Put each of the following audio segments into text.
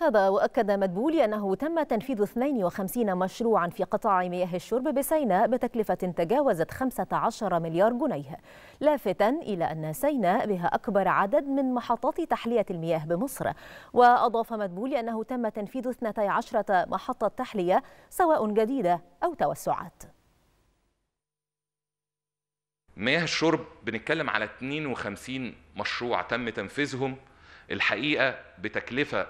هذا وأكد مدبولي أنه تم تنفيذ 52 مشروعا في قطاع مياه الشرب بسيناء بتكلفة تجاوزت 15 مليار جنيه لافتا إلى أن سيناء بها أكبر عدد من محطات تحلية المياه بمصر وأضاف مدبولي أنه تم تنفيذ 12 محطة تحلية سواء جديدة أو توسعات مياه الشرب بنتكلم على 52 مشروع تم تنفيذهم الحقيقه بتكلفه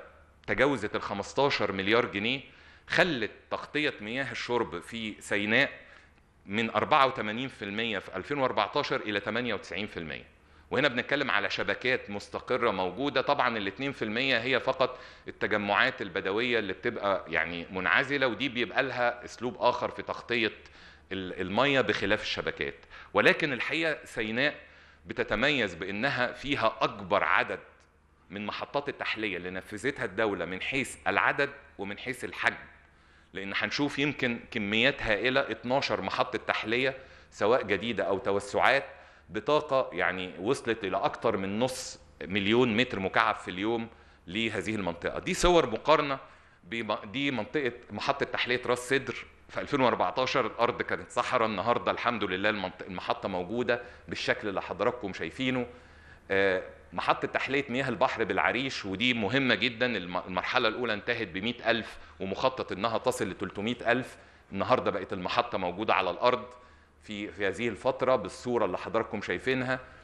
تجاوزت ال 15 مليار جنيه خلت تغطية مياه الشرب في سيناء من 84% في 2014 إلى 98% وهنا بنتكلم على شبكات مستقرة موجودة طبعا ال 2% هي فقط التجمعات البدوية اللي بتبقى يعني منعزلة ودي بيبقى لها أسلوب آخر في تغطية المية بخلاف الشبكات ولكن الحقيقة سيناء بتتميز بأنها فيها أكبر عدد من محطات التحلية اللي نفذتها الدولة من حيث العدد ومن حيث الحجم لأن هنشوف يمكن كميات هائلة 12 محطة تحلية سواء جديدة أو توسعات بطاقة يعني وصلت إلى أكثر من نص مليون متر مكعب في اليوم لهذه المنطقة دي صور مقارنة دي منطقة محطة تحلية راس سدر في 2014 الأرض كانت صحراء النهاردة الحمد لله المحطة موجودة بالشكل اللي حضراتكم شايفينه آه، محطة تحلية مياه البحر بالعريش ودي مهمة جدا المرحلة الأولى انتهت ب ألف ومخطط إنها تصل ل ألف النهاردة بقت المحطة موجودة على الأرض في, في هذه الفترة بالصورة اللي حضراتكم شايفينها